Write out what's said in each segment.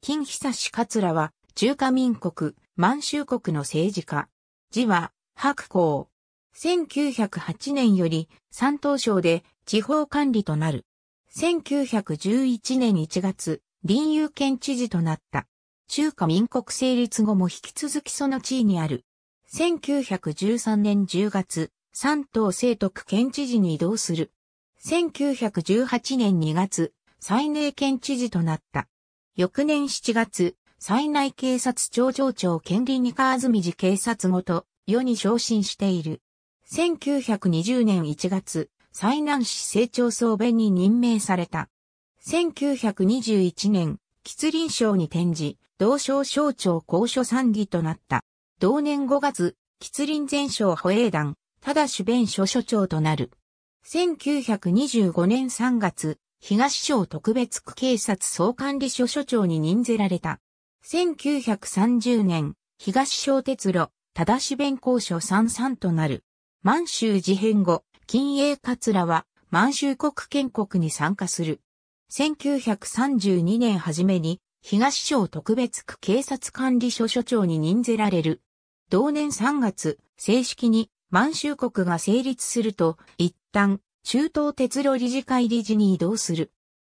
金久志桂は、中華民国、満州国の政治家。字は、白光。1908年より、山東省で地方管理となる。1911年1月、林有県知事となった。中華民国成立後も引き続きその地位にある。1913年10月、山東聖徳県知事に移動する。1918年2月、最寧県知事となった。翌年7月、災内警察庁長長権利二課住寺警察ごと、世に昇進している。1920年1月、災南市政長総弁に任命された。1921年、吉林省に転じ、同省省庁高所参議となった。同年5月、吉林全省保衛団、ただ主弁所所長となる。1925年3月、東省特別区警察総管理所所長に任ぜられた。1930年、東省鉄路、正し弁公所33となる。満州事変後、金英桂は満州国建国に参加する。1932年初めに東省特別区警察管理所所長に任ぜられる。同年3月、正式に満州国が成立すると、一旦中東鉄路理事会理事に移動する。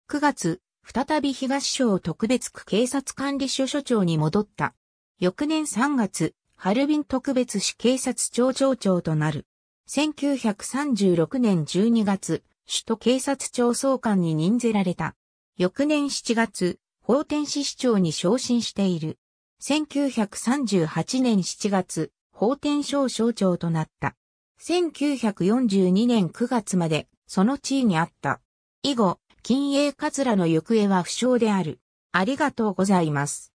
9月、再び東省特別区警察管理所所長に戻った。翌年3月、ハルビン特別市警察庁長長となる。1936年12月、首都警察庁総監に任ぜられた。翌年7月、法天市市長に昇進している。1938年7月、法天省省長となった。1942年9月までその地位にあった。以後、金英桂の行方は不詳である。ありがとうございます。